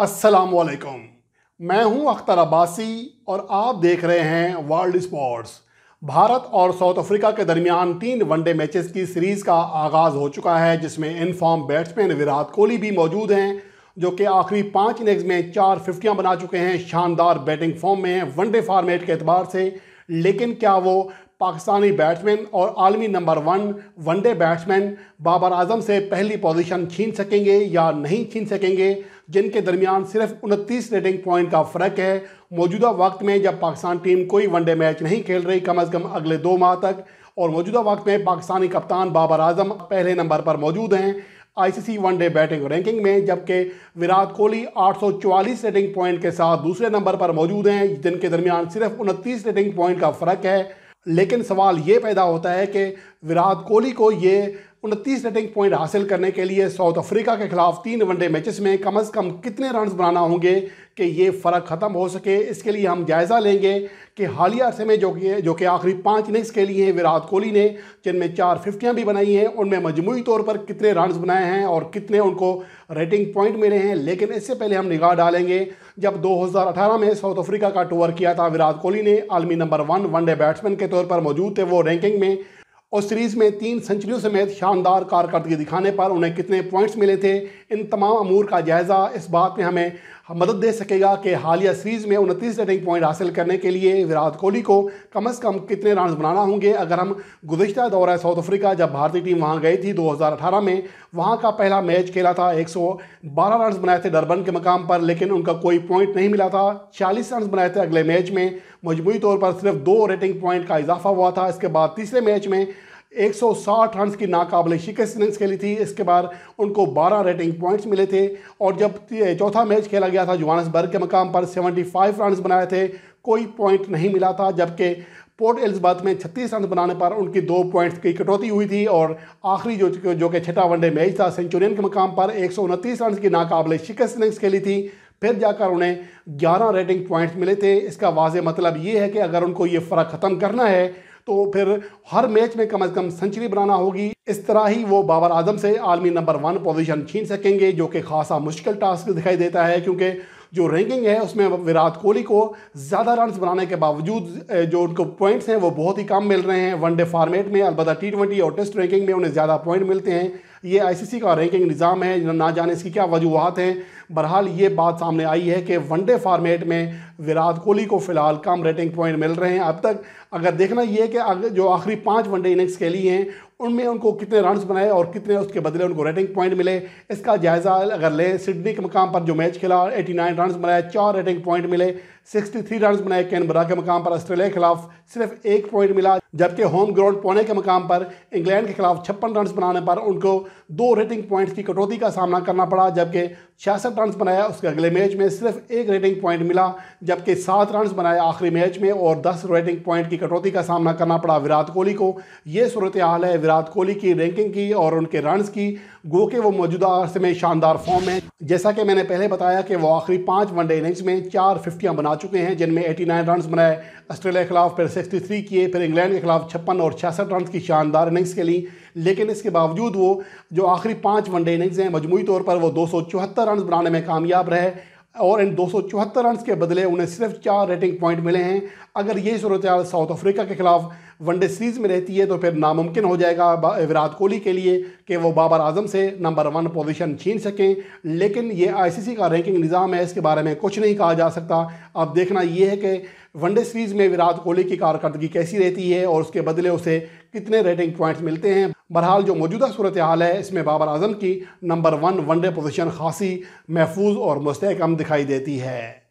वालेकुम मैं हूं अख्तर अब्बासी और आप देख रहे हैं वर्ल्ड स्पोर्ट्स भारत और साउथ अफ्रीका के दरमियान तीन वनडे मैचेस की सीरीज़ का आगाज़ हो चुका है जिसमें in form batsman Virat Kohli भी मौजूद हैं जो कि आखिरी पाँच इनिंग्स में चार फिफ्टियाँ बना चुके हैं शानदार बैटिंग फॉर्म में हैं वनडे फार्मेट के अतबार से लेकिन क्या वो पाकिस्तानी बैट्समैन और आलमी number one one day batsman Babar Azam से पहली पोजीशन छीन सकेंगे या नहीं छीन सकेंगे जिनके दरमियान सिर्फ उनतीस रेटिंग पॉइंट का फ़र्क है मौजूदा वक्त में जब पाकिस्तान टीम कोई वनडे मैच नहीं खेल रही कम अज़ कम अगले दो माह तक और मौजूदा वक्त में पाकिस्तानी कप्तान बाबर आजम पहले नंबर पर मौजूद हैं आईसीसी वनडे बैटिंग रैंकिंग में जबकि विराट कोहली 844 रेटिंग पॉइंट के साथ दूसरे नंबर पर मौजूद हैं जिनके दरमियान सिर्फ उनतीस रेटिंग पॉइंट का फ़र्क है लेकिन सवाल ये पैदा होता है कि विराट कोहली को ये उनतीस रेटिंग पॉइंट हासिल करने के लिए साउथ अफ्रीका के खिलाफ तीन वनडे मैचेस में कम अज़ कम कितने रन बनाना होंगे कि ये फ़र्क ख़त्म हो सके इसके लिए हम जायज़ा लेंगे कि हालिया अरसे में जो कि जो कि आखिरी पाँच इनिंग्स के लिए विराट कोहली ने जिनमें चार फिफ्टियाँ भी बनाई हैं उनमें मजमू तौर पर कितने रन बनाए हैं और कितने उनको रेटिंग पॉइंट मिले हैं लेकिन इससे पहले हम निगाह डालेंगे जब 2018 में साउथ अफ्रीका का टूर किया था विराट कोहली ने आलमी नंबर वन वनडे बैट्समैन के तौर पर मौजूद थे वो रैंकिंग में और सीरीज़ में तीन सेंचुरियों समेत शानदार कारकर्दगी दिखाने पर उन्हें कितने पॉइंट्स मिले थे इन तमाम अमूर का जायज़ा इस बात में हमें मदद दे सकेगा कि हालिया सीरीज में उनतीस रेटिंग पॉइंट हासिल करने के लिए विराट कोहली को कम अज़ कम कितने रन बनाना होंगे अगर हम गुजशत दौरा साउथ अफ्रीका जब भारतीय टीम वहाँ गई थी 2018 में वहाँ का पहला मैच खेला था 112 रन बनाए थे डरबन के मकाम पर लेकिन उनका कोई पॉइंट नहीं मिला था 40 रन बनाए थे अगले मैच में मजमू तौर पर सिर्फ दो रेटिंग पॉइंट का इजाफा हुआ था इसके बाद तीसरे मैच में 160 रन की नाकाबले शिकस्त इनिंग्स खेली थी इसके बाद उनको 12 रेटिंग पॉइंट्स मिले थे और जब चौथा मैच खेला गया था जोहानसबर्ग के मकाम पर 75 रन बनाए थे कोई पॉइंट नहीं मिला था जबकि पोर्ट एल्सबर्थ में 36 रन बनाने पर उनकी दो पॉइंट्स की कटौती हुई थी और आखिरी जो जो कि छठा वनडे मैच था सेंचुरियन के मकाम पर एक रन की नाकाबले शिकस्त इनिंग्स खेली थी फिर जाकर उन्हें 11 रेटिंग पॉइंट्स मिले थे इसका वाज मतलब ये है कि अगर उनको ये फ़र्क ख़त्म करना है तो फिर हर मैच में कम अज़ कम सेंचुरी बनाना होगी इस तरह ही वो बाबर आजम से आर्मी नंबर वन पोजीशन छीन सकेंगे जो कि खासा मुश्किल टास्क दिखाई देता है क्योंकि जो रैंकिंग है उसमें विराट कोहली को ज़्यादा रन बनाने के बावजूद जो उनको पॉइंट्स हैं वो बहुत ही कम मिल रहे हैं वनडे फार्मेट में अलबत्त टी ट्वेंटी और टेस्ट रैंकिंग में उन्हें ज़्यादा पॉइंट मिलते हैं ये आईसीसी का रैंकिंग निज़ाम है ना जाने इसकी क्या वजूहत हैं बहरहाल ये बात सामने आई है कि वनडे फार्मेट में विराट कोहली को फ़िलहाल कम रेटिंग पॉइंट मिल रहे हैं अब तक अगर देखना ये कि अगर जो आखिरी पाँच वनडे इनिंग्स खेली हैं उनमें उनको कितने रन्स बनाए और कितने उसके बदले उनको रेटिंग पॉइंट मिले इसका जायज़ा अगर लें सिडनी के मकाम पर जो मैच खेला 89 रन्स बनाए चार रेटिंग पॉइंट मिले 63 रन्स बनाए कैनबरा के मकाम पर ऑस्ट्रेलिया के खिलाफ सिर्फ एक पॉइंट मिला जबकि होम ग्राउंड पौने के मकाम पर इंग्लैंड के खिलाफ छप्पन रन बनाने पर उनको दो रेटिंग पॉइंट्स की कटौती का सामना करना पड़ा जबकि छियासठ रन बनाया उसके अगले मैच में सिर्फ एक रेटिंग पॉइंट मिला जबकि सात रन बनाए आखिरी मैच में और दस रेटिंग पॉइंट की कटौती का सामना करना पड़ा विराट कोहली को ये सूरत हाल है विराट कोहली की रैंकिंग की और उनके रन की गो के वो मौजूदा अरसे में शानदार फॉर्म है जैसा कि मैंने पहले बताया कि वो आखिरी पाँच वनडे इनिंग्स में चार फिफ्टियाँ बना चुके हैं जिनमें एटी नाइन रन बनाए ऑस्ट्रेलिया के खिलाफ फिर सिक्सटी थ्री किए फिर इंग्लैंड के खिलाफ छप्पन और छियासठ रन की शानदार इनिंग्स खेली लेकिन इसके बावजूद वो जो आखिरी पाँच वनडे इनिंग्स हैं मजमू तौर पर वो दो सौ चौहत्तर रन बनाने में कामयाब रहे और इन दो रन के बदले उन्हें सिर्फ चार रेटिंग पॉइंट मिले हैं अगर ये सूरत साउथ अफ्रीका के खिलाफ वनडे सीरीज़ में रहती है तो फिर नामुमकिन हो जाएगा विराट कोहली के लिए कि वो बाबर आजम से नंबर वन पोजीशन छीन सकें लेकिन ये आईसीसी का रैंकिंग निज़ाम है इसके बारे में कुछ नहीं कहा जा सकता अब देखना ये है कि वनडे सीरीज़ में विराट कोहली की कारकर्दगी कैसी रहती है और उसके बदले उसे कितने रेटिंग पॉइंट्स मिलते हैं बहरहाल जो मौजूदा सूरत हाल है इसमें बाबर आजम की नंबर वन वनडे पोजीशन खासी महफूज और मुस्तकम दिखाई देती है